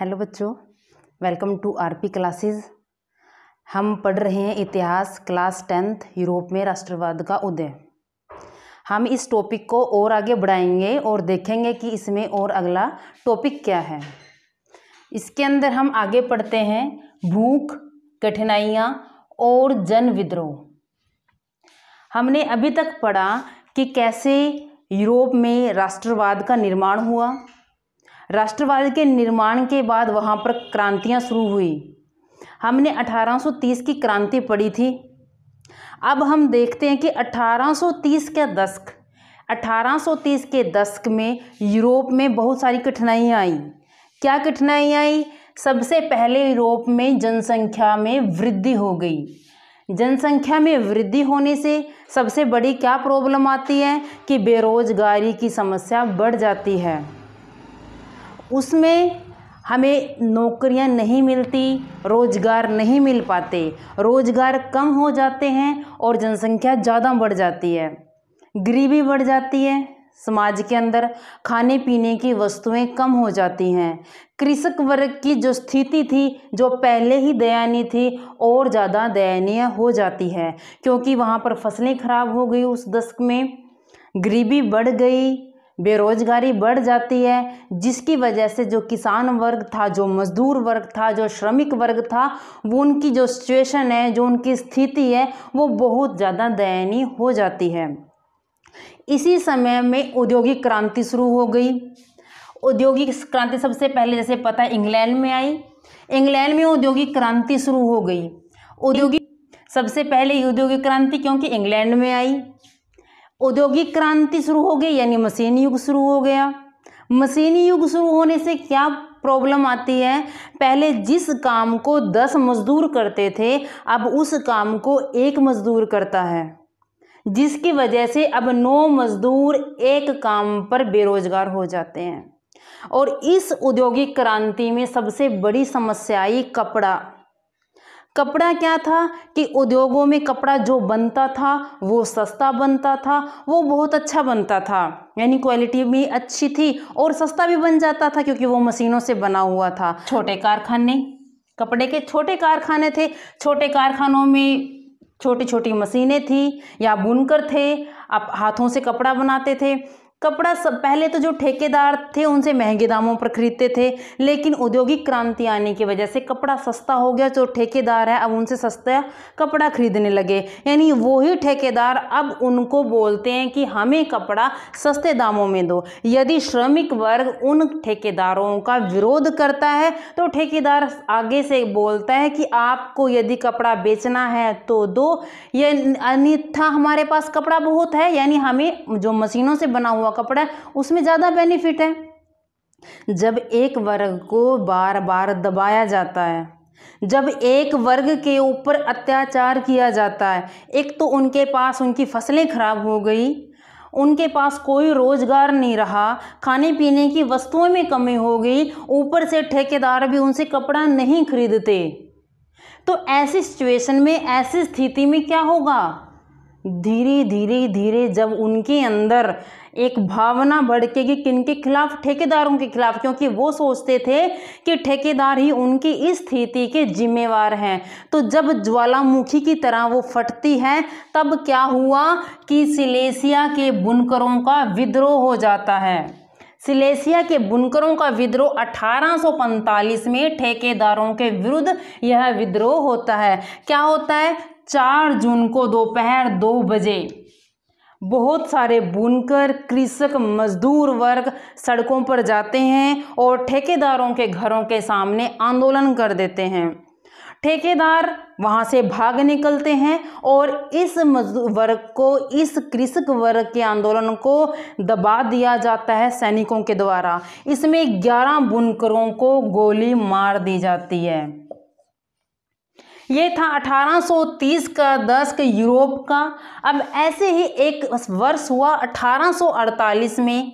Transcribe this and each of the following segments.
hello बच्चों welcome to RP classes हम पढ़ रहे हैं इतिहास क्लास टेंथ यूरोप में राष्ट्रवाद का उदय हम इस टॉपिक को और आगे बढ़ाएंगे और देखेंगे कि इसमें और अगला टॉपिक क्या है इसके अंदर हम आगे पढ़ते हैं भूख कठिनाइयाँ और जन विद्रोह हमने अभी तक पढ़ा कि कैसे यूरोप में राष्ट्रवाद का निर्माण हुआ राष्ट्रवाद के निर्माण के बाद वहाँ पर क्रांतियाँ शुरू हुई हमने 1830 की क्रांति पढ़ी थी अब हम देखते हैं कि 1830 के दशक 1830 के दशक में यूरोप में बहुत सारी कठिनाइयाँ आई क्या कठिनाइयाँ आई सबसे पहले यूरोप में जनसंख्या में वृद्धि हो गई जनसंख्या में वृद्धि होने से सबसे बड़ी क्या प्रॉब्लम आती है कि बेरोज़गारी की समस्या बढ़ जाती है उसमें हमें नौकरियां नहीं मिलती रोज़गार नहीं मिल पाते रोज़गार कम हो जाते हैं और जनसंख्या ज़्यादा बढ़ जाती है गरीबी बढ़ जाती है समाज के अंदर खाने पीने की वस्तुएं कम हो जाती हैं कृषक वर्ग की जो स्थिति थी जो पहले ही दयनीय थी और ज़्यादा दयनीय हो जाती है क्योंकि वहाँ पर फसलें खराब हो गई उस दशक में गरीबी बढ़ गई बेरोज़गारी बढ़ जाती है जिसकी वजह से जो किसान वर्ग था जो मज़दूर वर्ग था जो श्रमिक वर्ग था वो उनकी जो सिचुएशन है जो उनकी स्थिति है वो बहुत ज़्यादा दयनीय हो जाती है इसी समय में औद्योगिक क्रांति शुरू हो गई औद्योगिक क्रांति सबसे पहले जैसे पता है इंग्लैंड में आई इंग्लैंड में औद्योगिक क्रांति शुरू हो गई औद्योगिक सबसे पहले औद्योगिक क्रांति क्योंकि इंग्लैंड में आई औद्योगिक क्रांति शुरू हो गई यानी मशीन युग शुरू हो गया मशीनी युग शुरू होने से क्या प्रॉब्लम आती है पहले जिस काम को दस मजदूर करते थे अब उस काम को एक मजदूर करता है जिसकी वजह से अब नौ मजदूर एक काम पर बेरोजगार हो जाते हैं और इस औद्योगिक क्रांति में सबसे बड़ी समस्या आई कपड़ा कपड़ा क्या था कि उद्योगों में कपड़ा जो बनता था वो सस्ता बनता था वो बहुत अच्छा बनता था यानी क्वालिटी भी अच्छी थी और सस्ता भी बन जाता था क्योंकि वो मशीनों से बना हुआ था छोटे कारखाने कपड़े के छोटे कारखाने थे छोटे कारखानों में छोटी छोटी मशीनें थी या बुनकर थे आप हाथों से कपड़ा बनाते थे कपड़ा सब पहले तो जो ठेकेदार थे उनसे महंगे दामों पर खरीदते थे लेकिन औद्योगिक क्रांति आने की वजह से कपड़ा सस्ता हो गया जो ठेकेदार है अब उनसे सस्ता कपड़ा खरीदने लगे यानी वही ठेकेदार अब उनको बोलते हैं कि हमें कपड़ा सस्ते दामों में दो यदि श्रमिक वर्ग उन ठेकेदारों का विरोध करता है तो ठेकेदार आगे से बोलता है कि आपको यदि कपड़ा बेचना है तो दो ये अन्यथा हमारे पास कपड़ा बहुत है यानी हमें जो मशीनों से बना हुआ हुआ कपड़ा है उसमें ज़्यादा बेनिफिट है जब एक वर्ग को बार बार दबाया जाता है जब एक वर्ग के ऊपर अत्याचार किया जाता है एक तो उनके पास उनकी फसलें खराब हो गई उनके पास कोई रोज़गार नहीं रहा खाने पीने की वस्तुओं में कमी हो गई ऊपर से ठेकेदार भी उनसे कपड़ा नहीं खरीदते तो ऐसी सिचुएशन में ऐसी स्थिति में क्या होगा धीरे धीरे धीरे जब उनके अंदर एक भावना के किन के खिलाफ ठेकेदारों के खिलाफ क्योंकि वो सोचते थे कि ठेकेदार ही उनकी इस स्थिति के जिम्मेवार हैं तो जब ज्वालामुखी की तरह वो फटती है तब क्या हुआ कि सिलेसिया के बुनकरों का विद्रोह हो जाता है सिलेसिया के बुनकरों का विद्रोह 1845 में ठेकेदारों के विरुद्ध यह विद्रोह होता है क्या होता है चार जून को दोपहर दो बजे बहुत सारे बुनकर कृषक मजदूर वर्ग सड़कों पर जाते हैं और ठेकेदारों के घरों के सामने आंदोलन कर देते हैं ठेकेदार वहाँ से भाग निकलते हैं और इस मजदूर वर्ग को इस कृषक वर्ग के आंदोलन को दबा दिया जाता है सैनिकों के द्वारा इसमें 11 बुनकरों को गोली मार दी जाती है ये था 1830 का दशक यूरोप का अब ऐसे ही एक वर्ष हुआ 1848 में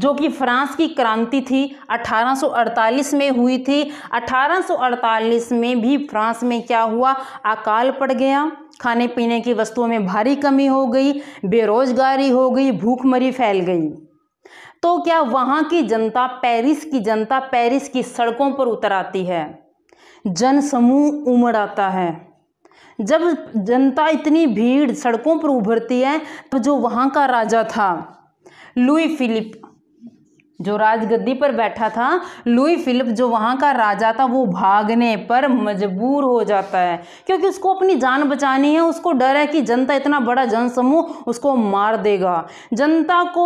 जो कि फ्रांस की क्रांति थी 1848 में हुई थी 1848 में भी फ्रांस में क्या हुआ अकाल पड़ गया खाने पीने की वस्तुओं में भारी कमी हो गई बेरोजगारी हो गई भूखमरी फैल गई तो क्या वहाँ की जनता पेरिस की जनता पेरिस की सड़कों पर उतर आती है जनसमूह उमड़ आता है जब जनता इतनी भीड़ सड़कों पर उभरती है तो जो वहाँ का राजा था लुई फिलिप जो राजगद्दी पर बैठा था लुई फिलिप जो वहाँ का राजा था वो भागने पर मजबूर हो जाता है क्योंकि उसको अपनी जान बचानी है उसको डर है कि जनता इतना बड़ा जनसमूह उसको मार देगा जनता को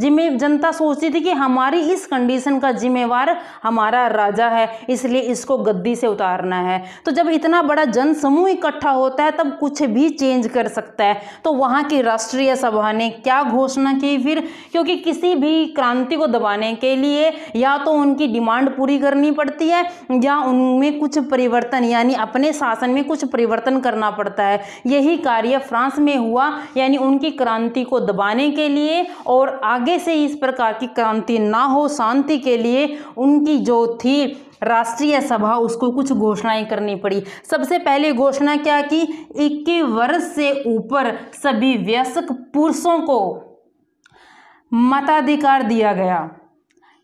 जिम्मे जनता सोचती थी कि हमारी इस कंडीशन का जिम्मेवार हमारा राजा है इसलिए इसको गद्दी से उतारना है तो जब इतना बड़ा जनसमूह इकट्ठा होता है तब कुछ भी चेंज कर सकता है तो वहाँ की राष्ट्रीय सभा ने क्या घोषणा की फिर क्योंकि किसी भी क्रांति को दबा करवाने के लिए या तो उनकी डिमांड पूरी करनी पड़ती है या उनमें कुछ परिवर्तन यानी अपने शासन में कुछ परिवर्तन करना पड़ता है यही कार्य फ्रांस में हुआ यानी उनकी क्रांति को दबाने के लिए और आगे से इस प्रकार की क्रांति ना हो शांति के लिए उनकी जो थी राष्ट्रीय सभा उसको कुछ घोषणाएं करनी पड़ी सबसे पहले घोषणा क्या की इक्कीस वर्ष से ऊपर सभी व्यस्क पुरुषों को मताधिकार दिया गया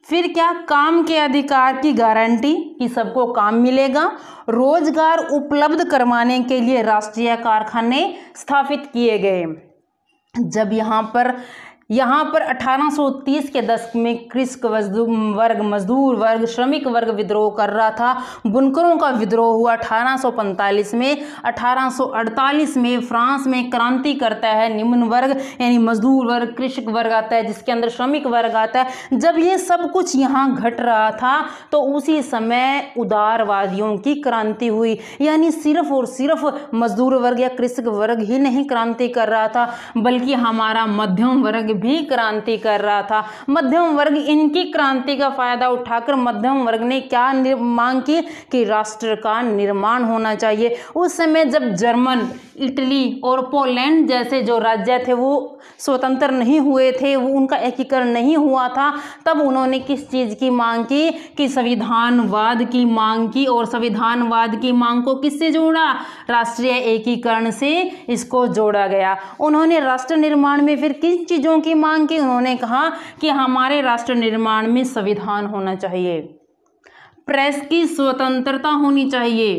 फिर क्या काम के अधिकार की गारंटी कि सबको काम मिलेगा रोजगार उपलब्ध करवाने के लिए राष्ट्रीय कारखाने स्थापित किए गए जब यहाँ पर यहाँ पर 1830 के दशक में कृषक वर्ग मजदूर वर्ग श्रमिक वर्ग विद्रोह कर रहा था बुनकरों का विद्रोह हुआ 1845 में 1848 में फ्रांस में क्रांति करता है निम्न वर्ग यानी मजदूर वर्ग कृषक वर्ग आता है जिसके अंदर श्रमिक वर्ग आता है जब ये सब कुछ यहाँ घट रहा था तो उसी समय उदारवादियों की क्रांति हुई यानी सिर्फ और सिर्फ मजदूर वर्ग या कृषक वर्ग ही नहीं क्रांति कर रहा था बल्कि हमारा मध्यम वर्ग भी क्रांति कर रहा था मध्यम वर्ग इनकी क्रांति का फायदा उठाकर मध्यम वर्ग ने क्या मांग की कि राष्ट्र का निर्माण होना चाहिए उस समय जब जर्मन इटली और पोलैंड जैसे जो राज्य थे वो स्वतंत्र नहीं हुए थे वो उनका एकीकरण नहीं हुआ था तब उन्होंने किस चीज़ की मांग की कि संविधानवाद की मांग की और संविधानवाद की मांग को किससे जोड़ा राष्ट्रीय एकीकरण से इसको जोड़ा गया उन्होंने राष्ट्र निर्माण में फिर किन चीज़ों की मांग की उन्होंने कहा कि हमारे राष्ट्र निर्माण में संविधान होना चाहिए प्रेस की स्वतंत्रता होनी चाहिए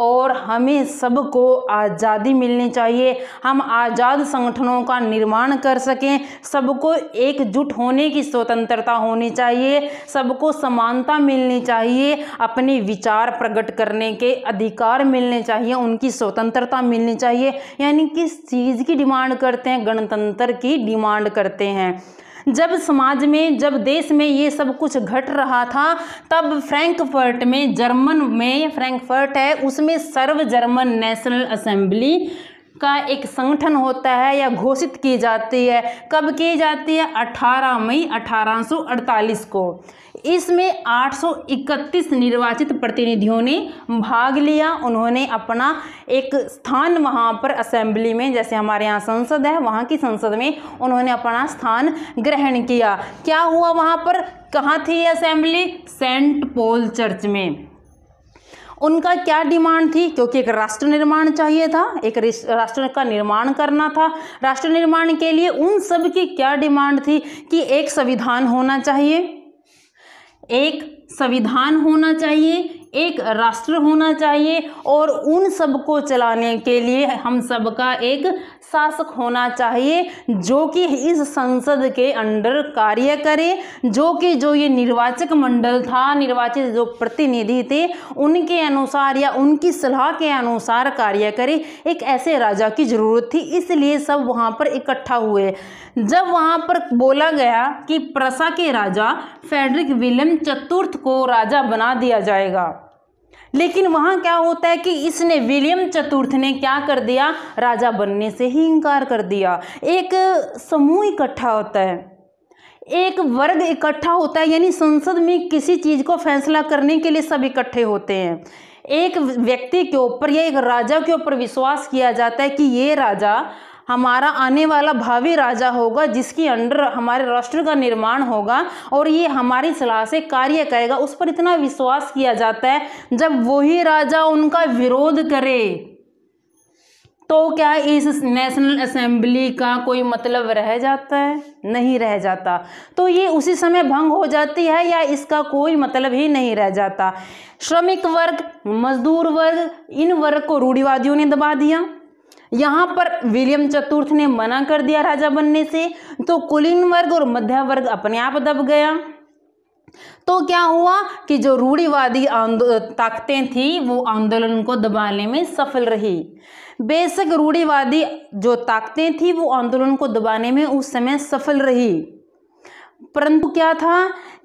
और हमें सबको आज़ादी मिलनी चाहिए हम आज़ाद संगठनों का निर्माण कर सकें सबको एकजुट होने की स्वतंत्रता होनी चाहिए सबको समानता मिलनी चाहिए अपने विचार प्रकट करने के अधिकार मिलने चाहिए उनकी स्वतंत्रता मिलनी चाहिए यानी किस चीज़ की डिमांड करते हैं गणतंत्र की डिमांड करते हैं जब समाज में जब देश में ये सब कुछ घट रहा था तब फ्रैंकफर्ट में जर्मन में फ्रैंकफर्ट है उसमें सर्व जर्मन नेशनल असेंबली का एक संगठन होता है या घोषित की जाती है कब की जाती है 18 मई 1848 को इसमें 831 निर्वाचित प्रतिनिधियों ने भाग लिया उन्होंने अपना एक स्थान वहाँ पर असेंबली में जैसे हमारे यहाँ संसद है वहाँ की संसद में उन्होंने अपना स्थान ग्रहण किया क्या हुआ वहाँ पर कहाँ थी असेंबली सेंट पॉल चर्च में उनका क्या डिमांड थी क्योंकि एक राष्ट्र निर्माण चाहिए था एक राष्ट्र का निर्माण करना था राष्ट्र निर्माण के लिए उन सब की क्या डिमांड थी कि एक संविधान होना चाहिए एक संविधान होना चाहिए एक राष्ट्र होना चाहिए और उन सबको चलाने के लिए हम सबका एक शासक होना चाहिए जो कि इस संसद के अंडर कार्य करे जो कि जो ये निर्वाचक मंडल था निर्वाचित जो प्रतिनिधि थे उनके अनुसार या उनकी सलाह के अनुसार कार्य करे एक ऐसे राजा की ज़रूरत थी इसलिए सब वहाँ पर इकट्ठा हुए जब वहाँ पर बोला गया कि प्रसा के राजा फेडरिक विलियम चतुर्थ को राजा बना दिया जाएगा लेकिन वहां क्या होता है कि इसने विलियम चतुर्थ ने क्या कर दिया राजा बनने से ही इनकार कर दिया एक समूह इकट्ठा होता है एक वर्ग इकट्ठा होता है यानी संसद में किसी चीज़ को फैसला करने के लिए सब इकट्ठे होते हैं एक व्यक्ति के ऊपर या एक राजा के ऊपर विश्वास किया जाता है कि ये राजा हमारा आने वाला भावी राजा होगा जिसकी अंडर हमारे राष्ट्र का निर्माण होगा और ये हमारी सलाह से कार्य करेगा उस पर इतना विश्वास किया जाता है जब वही राजा उनका विरोध करे तो क्या इस नेशनल असेंबली का कोई मतलब रह जाता है नहीं रह जाता तो ये उसी समय भंग हो जाती है या इसका कोई मतलब ही नहीं रह जाता श्रमिक वर्ग मजदूर वर्ग इन वर्ग को रूढ़िवादियों ने दबा दिया यहाँ पर विलियम चतुर्थ ने मना कर दिया राजा बनने से तो कुलीन वर्ग और मध्य वर्ग अपने आप दब गया तो क्या हुआ कि जो रूढ़ीवादी ताकतें थी वो आंदोलन को दबाने में सफल रही बेशक रूढ़ीवादी जो ताकतें थी वो आंदोलन को दबाने में उस समय सफल रही परंतु क्या था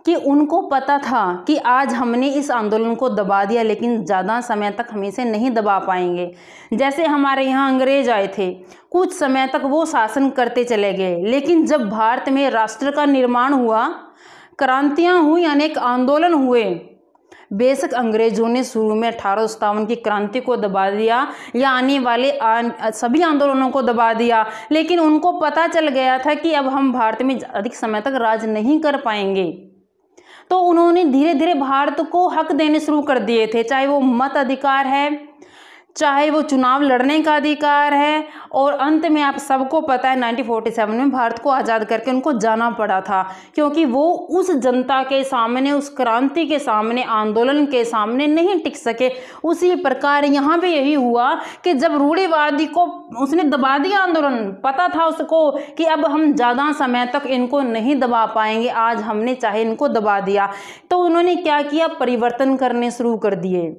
कि उनको पता था कि आज हमने इस आंदोलन को दबा दिया लेकिन ज़्यादा समय तक हम इसे नहीं दबा पाएंगे जैसे हमारे यहाँ अंग्रेज आए थे कुछ समय तक वो शासन करते चले गए लेकिन जब भारत में राष्ट्र का निर्माण हुआ क्रांतियाँ हुई अनेक आंदोलन हुए बेशक अंग्रेजों ने शुरू में अठारह की क्रांति को दबा दिया या आने वाले आन, सभी आंदोलनों को दबा दिया लेकिन उनको पता चल गया था कि अब हम भारत में अधिक समय तक राज नहीं कर पाएंगे तो उन्होंने धीरे धीरे भारत को हक देने शुरू कर दिए थे चाहे वो मत अधिकार है चाहे वो चुनाव लड़ने का अधिकार है और अंत में आप सबको पता है 1947 में भारत को आज़ाद करके उनको जाना पड़ा था क्योंकि वो उस जनता के सामने उस क्रांति के सामने आंदोलन के सामने नहीं टिक सके उसी प्रकार यहाँ पे यही हुआ कि जब रूढ़ीवादी को उसने दबा दिया आंदोलन पता था उसको कि अब हम ज़्यादा समय तक इनको नहीं दबा पाएंगे आज हमने चाहे इनको दबा दिया तो उन्होंने क्या किया परिवर्तन करने शुरू कर दिए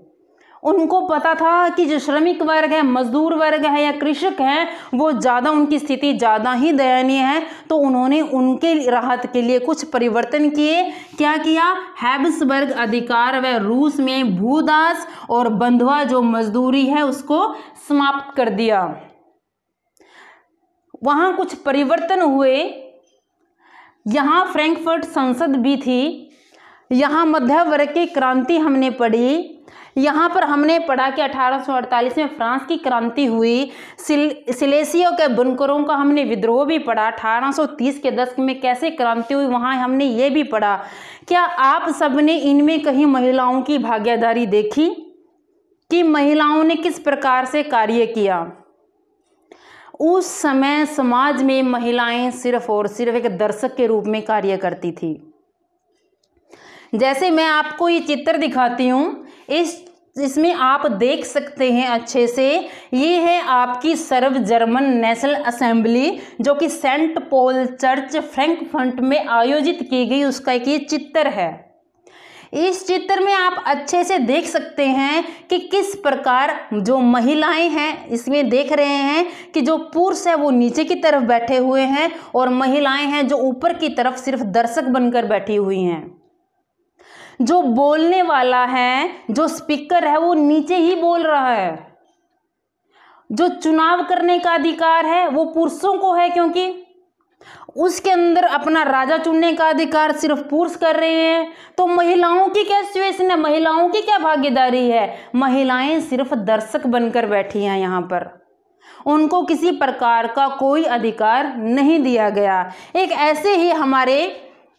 उनको पता था कि जो श्रमिक वर्ग है मजदूर वर्ग है या कृषक हैं वो ज़्यादा उनकी स्थिति ज़्यादा ही दयनीय है तो उन्होंने उनके राहत के लिए कुछ परिवर्तन किए क्या किया हैब्सबर्ग अधिकार व रूस में भूदास और बंधुआ जो मजदूरी है उसको समाप्त कर दिया वहाँ कुछ परिवर्तन हुए यहाँ फ्रैंकफर्ट संसद भी थी यहाँ मध्य वर्ग की क्रांति हमने पढ़ी यहाँ पर हमने पढ़ा कि 1848 में फ्रांस की क्रांति हुई सिल सिलेसियो के बुनकरों का हमने विद्रोह भी पढ़ा 1830 के दशक में कैसे क्रांति हुई वहाँ हमने ये भी पढ़ा क्या आप सबने इनमें कहीं महिलाओं की भागीदारी देखी कि महिलाओं ने किस प्रकार से कार्य किया उस समय समाज में महिलाएं सिर्फ और सिर्फ एक दर्शक के रूप में कार्य करती थी जैसे मैं आपको ये चित्र दिखाती हूँ इस इसमें आप देख सकते हैं अच्छे से ये है आपकी सर्व जर्मन नेशनल असेंबली जो कि सेंट पॉल चर्च फ्रैंकफर्ट में आयोजित की गई उसका एक ये चित्र है इस चित्र में आप अच्छे से देख सकते हैं कि किस प्रकार जो महिलाएं हैं इसमें देख रहे हैं कि जो पुरुष है वो नीचे की तरफ बैठे हुए हैं और महिलाएं हैं जो ऊपर की तरफ सिर्फ दर्शक बनकर बैठी हुई हैं जो बोलने वाला है जो स्पीकर है वो नीचे ही बोल रहा है जो चुनाव करने का अधिकार है वो पुरुषों को है क्योंकि उसके अंदर अपना राजा चुनने का अधिकार सिर्फ पुरुष कर रहे हैं तो महिलाओं की क्या सिचुएशन है महिलाओं की क्या भागीदारी है महिलाएं सिर्फ दर्शक बनकर बैठी हैं यहाँ पर उनको किसी प्रकार का कोई अधिकार नहीं दिया गया एक ऐसे ही हमारे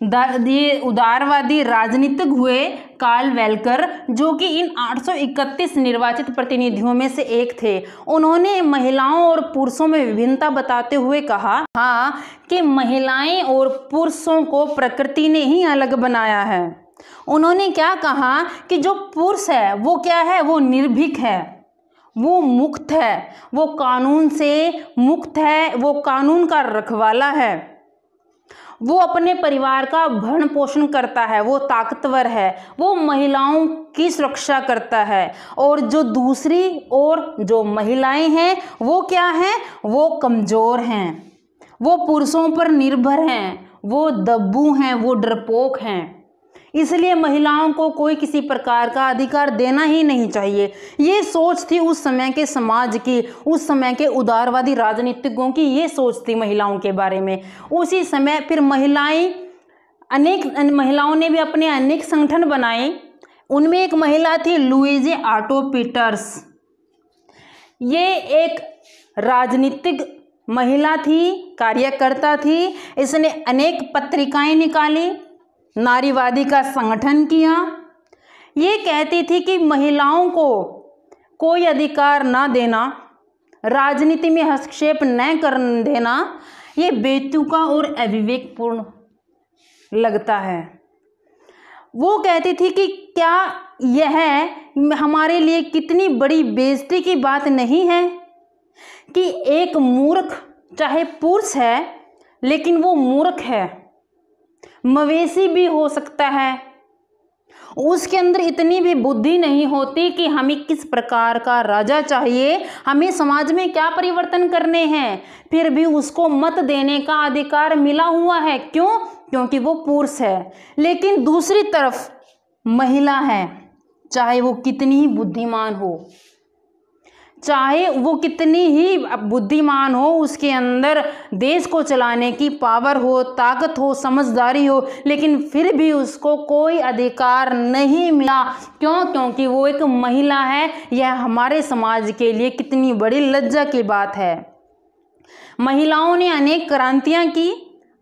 ये उदारवादी राजनीतिक हुए कार्ल वेलकर जो कि इन 831 निर्वाचित प्रतिनिधियों में से एक थे उन्होंने महिलाओं और पुरुषों में विभिन्नता बताते हुए कहा हाँ कि महिलाएं और पुरुषों को प्रकृति ने ही अलग बनाया है उन्होंने क्या कहा कि जो पुरुष है वो क्या है वो निर्भीक है वो मुक्त है वो कानून से मुक्त है वो कानून का रखवाला है वो अपने परिवार का भरण पोषण करता है वो ताकतवर है वो महिलाओं की सुरक्षा करता है और जो दूसरी और जो महिलाएं हैं वो क्या हैं वो कमज़ोर हैं वो पुरुषों पर निर्भर हैं वो दब्बू हैं वो डरपोक हैं इसलिए महिलाओं को कोई किसी प्रकार का अधिकार देना ही नहीं चाहिए ये सोच थी उस समय के समाज की उस समय के उदारवादी राजनीतिज्ञों की ये सोच थी महिलाओं के बारे में उसी समय फिर महिलाएं अनेक महिलाओं ने भी अपने अनेक संगठन बनाए उनमें एक महिला थी लुइजे आटो पीटर्स ये एक राजनीतिक महिला थी कार्यकर्ता थी इसने अनेक पत्रिकाएं निकाली नारीवादी का संगठन किया ये कहती थी कि महिलाओं को कोई अधिकार ना देना राजनीति में हस्तक्षेप न कर देना ये बेतुका और अविवेकपूर्ण लगता है वो कहती थी कि क्या यह हमारे लिए कितनी बड़ी बेजती की बात नहीं है कि एक मूर्ख चाहे पुरुष है लेकिन वो मूर्ख है मवेशी भी हो सकता है उसके अंदर इतनी भी बुद्धि नहीं होती कि हमें किस प्रकार का राजा चाहिए हमें समाज में क्या परिवर्तन करने हैं फिर भी उसको मत देने का अधिकार मिला हुआ है क्यों क्योंकि वो पुरुष है लेकिन दूसरी तरफ महिला है चाहे वो कितनी ही बुद्धिमान हो चाहे वो कितनी ही बुद्धिमान हो उसके अंदर देश को चलाने की पावर हो ताकत हो समझदारी हो लेकिन फिर भी उसको कोई अधिकार नहीं मिला क्यों क्योंकि वो एक महिला है यह हमारे समाज के लिए कितनी बड़ी लज्जा की बात है महिलाओं ने अनेक क्रांतियाँ की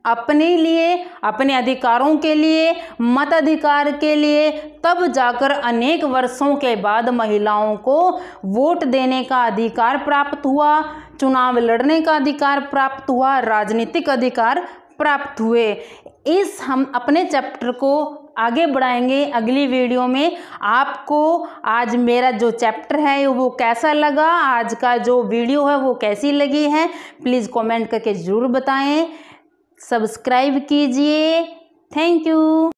अपने लिए अपने अधिकारों के लिए मत अधिकार के लिए तब जाकर अनेक वर्षों के बाद महिलाओं को वोट देने का अधिकार प्राप्त हुआ चुनाव लड़ने का अधिकार प्राप्त हुआ राजनीतिक अधिकार प्राप्त हुए इस हम अपने चैप्टर को आगे बढ़ाएंगे अगली वीडियो में आपको आज मेरा जो चैप्टर है वो कैसा लगा आज का जो वीडियो है वो कैसी लगी है प्लीज़ कमेंट करके ज़रूर बताएं सब्सक्राइब कीजिए थैंक यू